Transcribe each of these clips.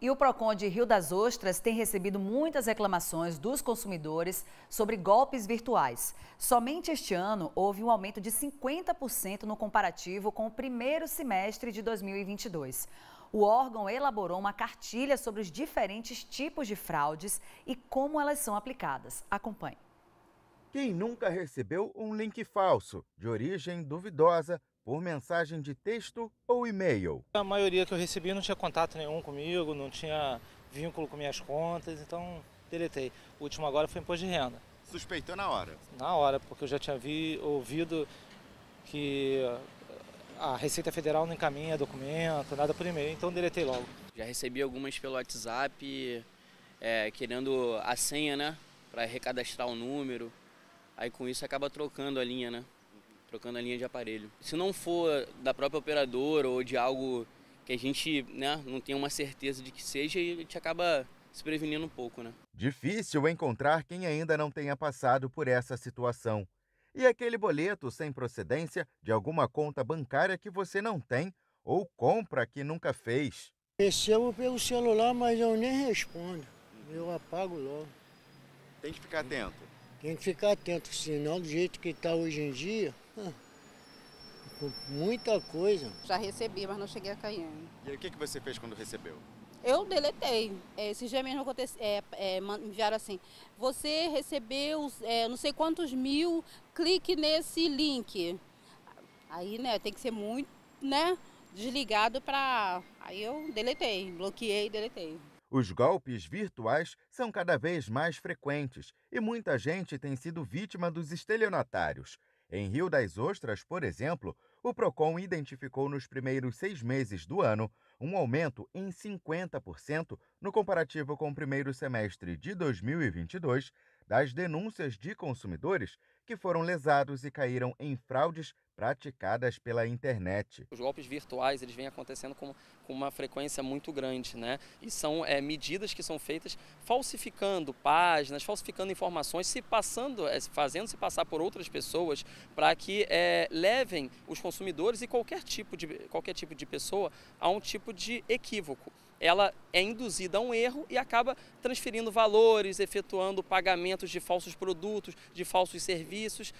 E o PROCON de Rio das Ostras tem recebido muitas reclamações dos consumidores sobre golpes virtuais. Somente este ano houve um aumento de 50% no comparativo com o primeiro semestre de 2022. O órgão elaborou uma cartilha sobre os diferentes tipos de fraudes e como elas são aplicadas. Acompanhe. Quem nunca recebeu um link falso, de origem duvidosa, por mensagem de texto ou e-mail? A maioria que eu recebi não tinha contato nenhum comigo, não tinha vínculo com minhas contas, então deletei. O último agora foi imposto de renda. Suspeitou na hora? Na hora, porque eu já tinha vi, ouvido que a Receita Federal não encaminha documento, nada por e-mail, então deletei logo. Já recebi algumas pelo WhatsApp, é, querendo a senha, né? Para recadastrar o número. Aí com isso acaba trocando a linha, né? Trocando a linha de aparelho. Se não for da própria operadora ou de algo que a gente né, não tem uma certeza de que seja, a gente acaba se prevenindo um pouco, né? Difícil encontrar quem ainda não tenha passado por essa situação. E aquele boleto sem procedência de alguma conta bancária que você não tem ou compra que nunca fez. Recebo pelo celular, mas eu nem respondo. Eu apago logo. Tem que ficar atento. Tem que ficar atento, senão do jeito que está hoje em dia, muita coisa. Já recebi, mas não cheguei a cair. E aí, o que, que você fez quando recebeu? Eu deletei. É, Esses dias mesmo aconteceu, é, é, enviaram assim, você recebeu é, não sei quantos mil, clique nesse link. Aí, né, tem que ser muito, né, desligado para... Aí eu deletei, bloqueei e deletei. Os golpes virtuais são cada vez mais frequentes e muita gente tem sido vítima dos estelionatários. Em Rio das Ostras, por exemplo, o PROCON identificou nos primeiros seis meses do ano um aumento em 50% no comparativo com o primeiro semestre de 2022 das denúncias de consumidores que foram lesados e caíram em fraudes praticadas pela internet. Os golpes virtuais eles vêm acontecendo com, com uma frequência muito grande, né? E são é, medidas que são feitas falsificando páginas, falsificando informações, se passando, é, fazendo se passar por outras pessoas para que é, levem os consumidores e qualquer tipo de qualquer tipo de pessoa a um tipo de equívoco ela é induzida a um erro e acaba transferindo valores, efetuando pagamentos de falsos produtos, de falsos serviços serviços,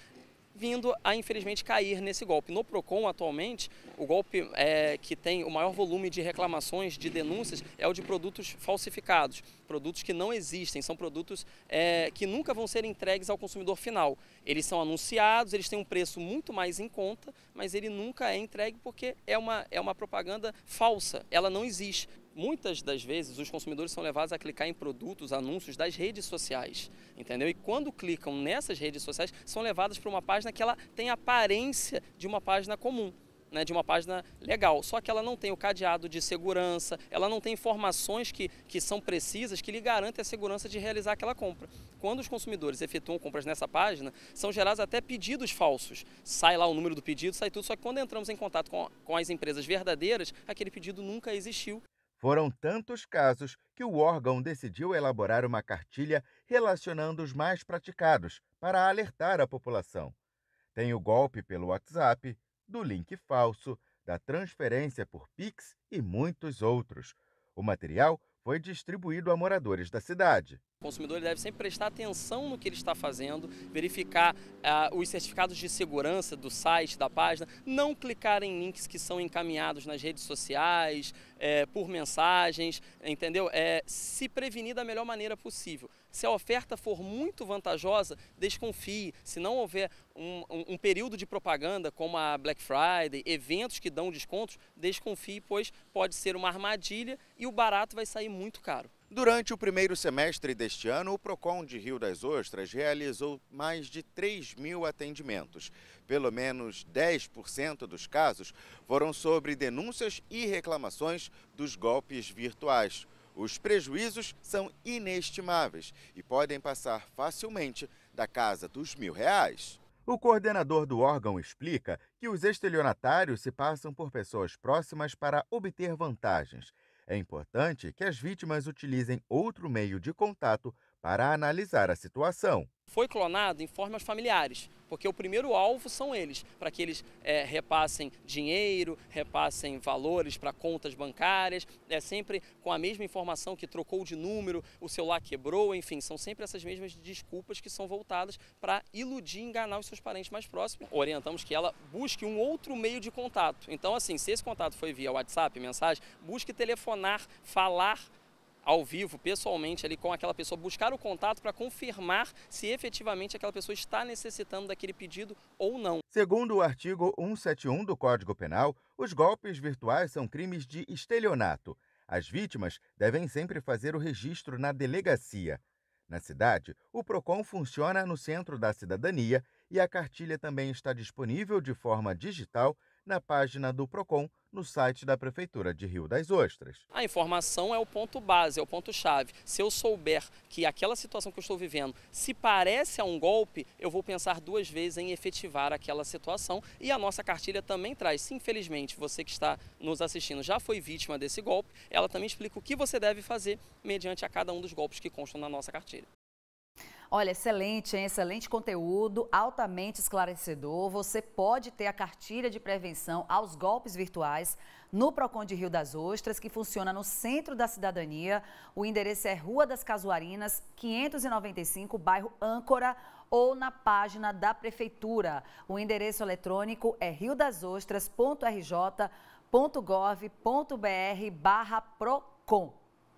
vindo a infelizmente cair nesse golpe. No Procon atualmente, o golpe é, que tem o maior volume de reclamações, de denúncias, é o de produtos falsificados, produtos que não existem, são produtos é, que nunca vão ser entregues ao consumidor final. Eles são anunciados, eles têm um preço muito mais em conta, mas ele nunca é entregue porque é uma, é uma propaganda falsa, ela não existe muitas das vezes os consumidores são levados a clicar em produtos, anúncios das redes sociais, entendeu? E quando clicam nessas redes sociais, são levados para uma página que ela tem a aparência de uma página comum. Né, de uma página legal, só que ela não tem o cadeado de segurança, ela não tem informações que, que são precisas que lhe garantem a segurança de realizar aquela compra. Quando os consumidores efetuam compras nessa página, são gerados até pedidos falsos. Sai lá o número do pedido, sai tudo, só que quando entramos em contato com, com as empresas verdadeiras, aquele pedido nunca existiu. Foram tantos casos que o órgão decidiu elaborar uma cartilha relacionando os mais praticados para alertar a população. Tem o golpe pelo WhatsApp, do link falso, da transferência por Pix e muitos outros. O material foi distribuído a moradores da cidade. O consumidor deve sempre prestar atenção no que ele está fazendo, verificar ah, os certificados de segurança do site, da página, não clicar em links que são encaminhados nas redes sociais, eh, por mensagens, entendeu? É, se prevenir da melhor maneira possível. Se a oferta for muito vantajosa, desconfie. Se não houver um, um, um, período de propaganda, como a Black Friday, eventos que dão descontos, desconfie, pois pode ser uma armadilha e o barato vai sair muito caro. Durante o primeiro semestre deste ano, o PROCON de Rio das Ostras realizou mais de 3 mil atendimentos. Pelo menos 10% dos casos foram sobre denúncias e reclamações dos golpes virtuais. Os prejuízos são inestimáveis e podem passar facilmente da casa dos mil reais. O coordenador do órgão explica que os estelionatários se passam por pessoas próximas para obter vantagens. É importante que as vítimas utilizem outro meio de contato para analisar a situação. Foi clonado em formas familiares, porque o primeiro alvo são eles, para que eles é, repassem dinheiro, repassem valores para contas bancárias, é sempre com a mesma informação que trocou de número, o celular quebrou, enfim, são sempre essas mesmas desculpas que são voltadas para iludir, enganar os seus parentes mais próximos. Orientamos que ela busque um outro meio de contato. Então, assim, se esse contato foi via WhatsApp, mensagem, busque telefonar, falar ao vivo, pessoalmente, ali com aquela pessoa, buscar o contato para confirmar se efetivamente aquela pessoa está necessitando daquele pedido ou não. Segundo o artigo 171 do Código Penal, os golpes virtuais são crimes de estelionato. As vítimas devem sempre fazer o registro na delegacia. Na cidade, o PROCON funciona no Centro da Cidadania e a cartilha também está disponível de forma digital na página do PROCON no site da Prefeitura de Rio das Ostras. A informação é o ponto base, é o ponto-chave. Se eu souber que aquela situação que eu estou vivendo se parece a um golpe, eu vou pensar duas vezes em efetivar aquela situação. E a nossa cartilha também traz, se infelizmente você que está nos assistindo já foi vítima desse golpe, ela também explica o que você deve fazer mediante a cada um dos golpes que constam na nossa cartilha. Olha, excelente, hein? excelente conteúdo, altamente esclarecedor. Você pode ter a cartilha de prevenção aos golpes virtuais no Procon de Rio das Ostras, que funciona no Centro da Cidadania. O endereço é Rua das Casuarinas, 595, bairro Âncora, ou na página da Prefeitura. O endereço eletrônico é riodasostras.rj.gov.br barra Procon.